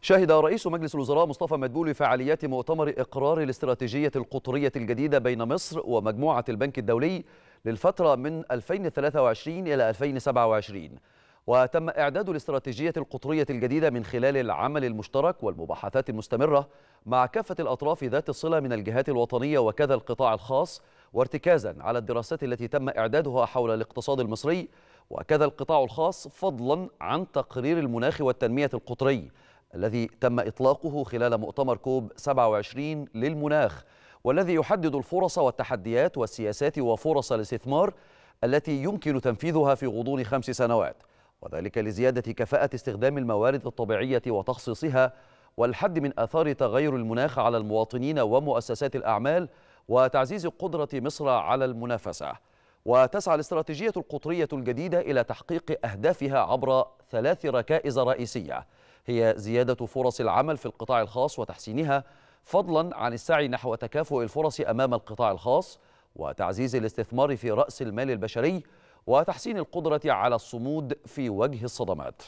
شهد رئيس مجلس الوزراء مصطفى مدبولي فعاليات مؤتمر إقرار الاستراتيجية القطرية الجديدة بين مصر ومجموعة البنك الدولي للفترة من 2023 إلى 2027 وتم إعداد الاستراتيجية القطرية الجديدة من خلال العمل المشترك والمباحثات المستمرة مع كافة الأطراف ذات الصلة من الجهات الوطنية وكذا القطاع الخاص وارتكازا على الدراسات التي تم إعدادها حول الاقتصاد المصري وكذا القطاع الخاص فضلا عن تقرير المناخ والتنمية القطري الذي تم إطلاقه خلال مؤتمر كوب 27 للمناخ والذي يحدد الفرص والتحديات والسياسات وفرص الاستثمار التي يمكن تنفيذها في غضون خمس سنوات وذلك لزيادة كفاءة استخدام الموارد الطبيعية وتخصيصها والحد من آثار تغير المناخ على المواطنين ومؤسسات الأعمال وتعزيز قدرة مصر على المنافسة وتسعى الاستراتيجية القطرية الجديدة إلى تحقيق أهدافها عبر ثلاث ركائز رئيسية هي زيادة فرص العمل في القطاع الخاص وتحسينها فضلا عن السعي نحو تكافؤ الفرص أمام القطاع الخاص وتعزيز الاستثمار في رأس المال البشري وتحسين القدرة على الصمود في وجه الصدمات